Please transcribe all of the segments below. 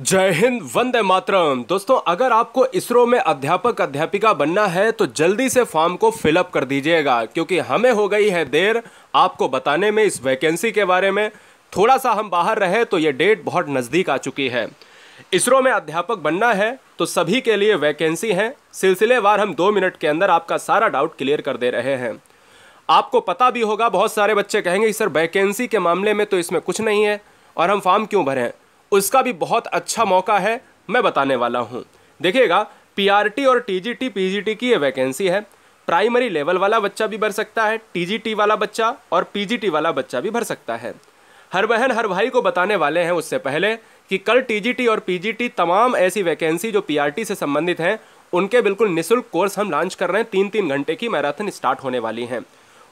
जय हिंद वंदे मातरम दोस्तों अगर आपको इसरो में अध्यापक अध्यापिका बनना है तो जल्दी से फॉर्म को फिलअप कर दीजिएगा क्योंकि हमें हो गई है देर आपको बताने में इस वैकेंसी के बारे में थोड़ा सा हम बाहर रहे तो ये डेट बहुत नज़दीक आ चुकी है इसरो में अध्यापक बनना है तो सभी के लिए वैकेंसी हैं सिलसिलेवार हम दो मिनट के अंदर आपका सारा डाउट क्लियर कर दे रहे हैं आपको पता भी होगा बहुत सारे बच्चे कहेंगे सर वैकेंसी के मामले में तो इसमें कुछ नहीं है और हम फॉर्म क्यों भरें उसका भी बहुत अच्छा मौका है मैं बताने वाला हूँ देखिएगा पीआरटी और टीजीटी पीजीटी की ये वैकेंसी है प्राइमरी लेवल वाला बच्चा भी भर सकता है टीजीटी वाला बच्चा और पीजीटी वाला बच्चा भी भर सकता है हर बहन हर भाई को बताने वाले हैं उससे पहले कि कल टीजीटी और पीजीटी तमाम ऐसी वैकेंसी जो पीआरटी से संबंधित हैं उनके बिल्कुल निःशुल्क कोर्स हम लॉन्च कर रहे हैं तीन तीन घंटे की मैराथन स्टार्ट होने वाली हैं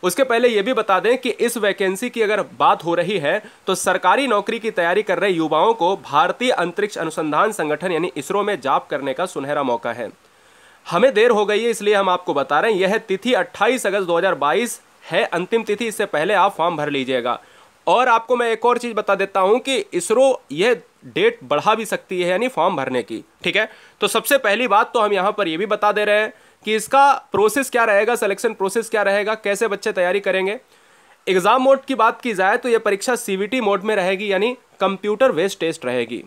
उसके पहले ये भी बता दें कि इस वैकेंसी की अगर बात हो रही है तो सरकारी नौकरी की तैयारी कर रहे युवाओं को भारतीय अंतरिक्ष अनुसंधान संगठन यानी इसरो में जाप करने का सुनहरा मौका है हमें देर हो गई है इसलिए हम आपको बता रहे हैं यह तिथि 28 अगस्त 2022 है अंतिम तिथि इससे पहले आप फॉर्म भर लीजिएगा और आपको मैं एक और चीज़ बता देता हूँ कि इसरो यह डेट बढ़ा भी सकती है यानी फॉर्म भरने की ठीक है तो सबसे पहली बात तो हम यहाँ पर ये भी बता दे रहे हैं कि इसका प्रोसेस क्या रहेगा सिलेक्शन प्रोसेस क्या रहेगा कैसे बच्चे तैयारी करेंगे एग्ज़ाम मोड की बात की जाए तो यह परीक्षा सी मोड में रहेगी यानी कंप्यूटर वेस्ट टेस्ट रहेगी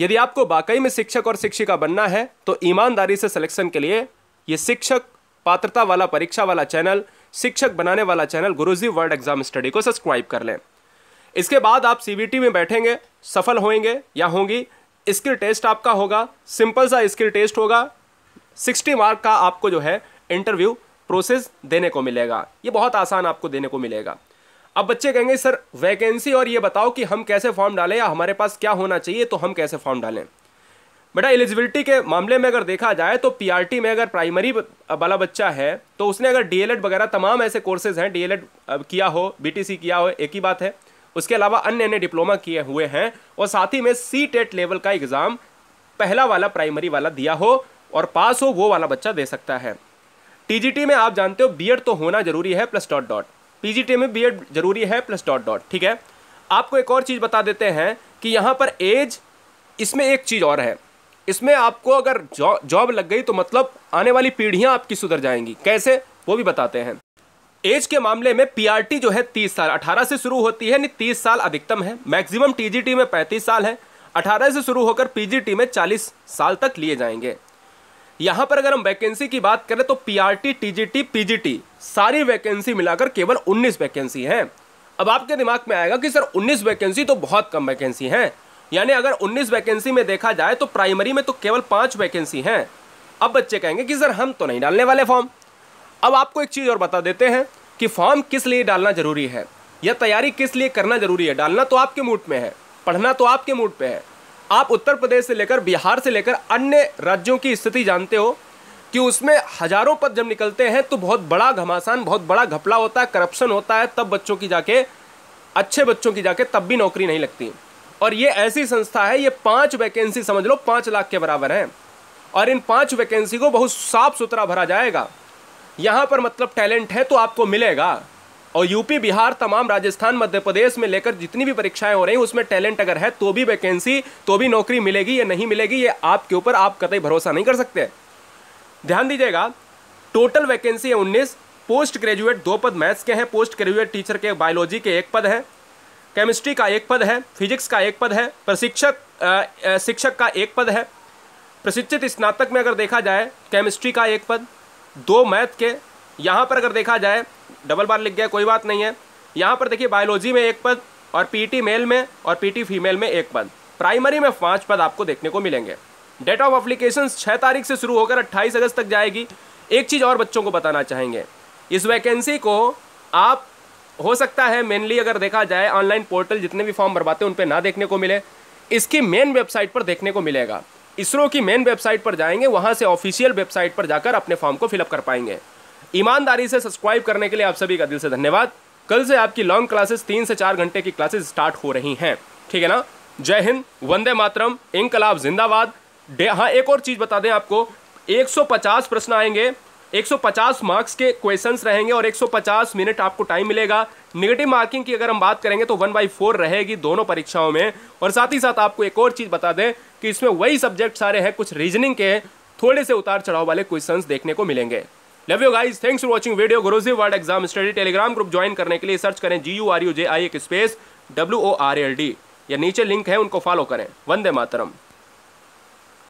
यदि आपको वाकई में शिक्षक और शिक्षिका बनना है तो ईमानदारी से सिलेक्शन के लिए ये शिक्षक पात्रता वाला परीक्षा वाला चैनल शिक्षक बनाने वाला चैनल गुरुजी वर्ल्ड एग्जाम स्टडी को सब्सक्राइब कर लें इसके बाद आप सी में बैठेंगे सफल होंगे या होंगी स्किल टेस्ट आपका होगा सिंपल सा स्किल टेस्ट होगा सिक्सटी मार्क का आपको जो है इंटरव्यू प्रोसेस देने को मिलेगा ये बहुत आसान आपको देने को मिलेगा अब बच्चे कहेंगे सर वैकेंसी और ये बताओ कि हम कैसे फॉर्म डालें या हमारे पास क्या होना चाहिए तो हम कैसे फॉर्म डालें बेटा एलिजिबिलिटी के मामले में अगर देखा जाए तो पीआरटी में अगर प्राइमरी वाला बच्चा है तो उसने अगर डीएलएड वगैरह तमाम ऐसे कोर्सेज हैं डीएलएड किया हो बीटीसी किया हो एक ही बात है उसके अलावा अन्य अन्य डिप्लोमा किए हुए हैं और साथ ही में सी टेट लेवल का एग्ज़ाम पहला वाला प्राइमरी वाला दिया हो और पास हो वो वाला बच्चा दे सकता है टीजीटी में आप जानते हो बीएड तो होना जरूरी है प्लस डॉट डॉट पीजीटी में बीएड जरूरी है प्लस डॉट डॉट ठीक है आपको एक और चीज़ बता देते हैं कि यहाँ पर एज इसमें एक चीज़ और है इसमें आपको अगर जॉब लग गई तो मतलब आने वाली पीढ़ियाँ आपकी सुधर जाएंगी कैसे वो भी बताते हैं एज के मामले में पीआरटी जो है तीस साल अठारह से शुरू होती है यानी तीस साल अधिकतम है मैक्सिमम टीजीटी में पैंतीस साल है अठारह से शुरू होकर पीजीटी में चालीस साल तक लिए जाएंगे यहाँ पर अगर हम वैकेंसी की बात करें तो पीआरटी टीजीटी पीजीटी सारी वैकेंसी मिलाकर केवल उन्नीस वैकेंसी हैं अब आपके दिमाग में आएगा कि सर उन्नीस वैकेंसी तो बहुत कम वैकेंसी हैं यानी अगर उन्नीस वैकेंसी में देखा जाए तो प्राइमरी में तो केवल पाँच वैकेंसी हैं अब बच्चे कहेंगे कि सर हम तो नहीं डालने वाले फॉर्म अब आपको एक चीज़ और बता देते हैं कि फॉर्म किस लिए डालना ज़रूरी है या तैयारी किस लिए करना ज़रूरी है डालना तो आपके मूड में है पढ़ना तो आपके मूड पे है आप उत्तर प्रदेश से लेकर बिहार से लेकर अन्य राज्यों की स्थिति जानते हो कि उसमें हजारों पद जब निकलते हैं तो बहुत बड़ा घमासान बहुत बड़ा घपला होता है करप्शन होता है तब बच्चों की जाके अच्छे बच्चों की जाके तब भी नौकरी नहीं लगती और ये ऐसी संस्था है ये पाँच वैकेंसी समझ लो पाँच लाख के बराबर हैं और इन पाँच वैकेंसी को बहुत साफ सुथरा भरा जाएगा यहाँ पर मतलब टैलेंट है तो आपको मिलेगा और यूपी बिहार तमाम राजस्थान मध्य प्रदेश में लेकर जितनी भी परीक्षाएं हो रही हैं उसमें टैलेंट अगर है तो भी वैकेंसी तो भी नौकरी मिलेगी या नहीं मिलेगी ये आपके ऊपर आप कतई भरोसा नहीं कर सकते ध्यान दीजिएगा टोटल वैकेंसी है उन्नीस पोस्ट ग्रेजुएट दो पद मैथ्स के हैं पोस्ट ग्रेजुएट टीचर के बायोलॉजी के एक पद है केमिस्ट्री का एक पद है फिजिक्स का एक पद है प्रशिक्षक शिक्षक का एक पद है प्रशिक्षित स्नातक में अगर देखा जाए केमिस्ट्री का एक पद दो मैथ के यहाँ पर अगर देखा जाए डबल बार लिख गया कोई बात नहीं है यहाँ पर देखिए बायोलॉजी में एक पद और पीटी मेल में और पीटी फीमेल में एक पद प्राइमरी में पाँच पद आपको देखने को मिलेंगे डेट ऑफ अप्लीकेशन छः तारीख से शुरू होकर अट्ठाईस अगस्त तक जाएगी एक चीज़ और बच्चों को बताना चाहेंगे इस वैकेंसी को आप हो सकता है मेनली अगर देखा जाए ऑनलाइन पोर्टल जितने भी फॉर्म भरवाते हैं उन पर ना देखने को मिले इसकी मेन वेबसाइट पर देखने को मिलेगा इसरो की मेन वेबसाइट पर जाएंगे वहां से ऑफिशियल वेबसाइट पर जाकर अपने फॉर्म को फिलअप कर पाएंगे ईमानदारी से सब्सक्राइब करने के लिए आप सभी का दिल से धन्यवाद कल से आपकी लॉन्ग क्लासेस तीन से चार घंटे की क्लासेस स्टार्ट हो रही हैं ठीक है ना जय हिंद वंदे मातरम इंकलाब जिंदाबाद हाँ एक और चीज़ बता दें आपको 150 प्रश्न आएंगे 150 मार्क्स के क्वेश्चंस रहेंगे और 150 मिनट आपको टाइम मिलेगा निगेटिव मार्किंग की अगर हम बात करेंगे तो वन बाई फोर रहेगी दोनों परीक्षाओं में और साथ ही साथ आपको एक और चीज़ बता दें कि इसमें वही सब्जेक्ट सारे हैं कुछ रीजनिंग के थोड़े से उतार चढ़ाव वाले क्वेश्चन देखने को मिलेंगे love you guys thanks for watching video Guruji word exam study Telegram group join करने के लिए सर्च करें G U R U J I एक space W O R L D या नीचे लिंक है उनको फॉलो करें वंदे मातरम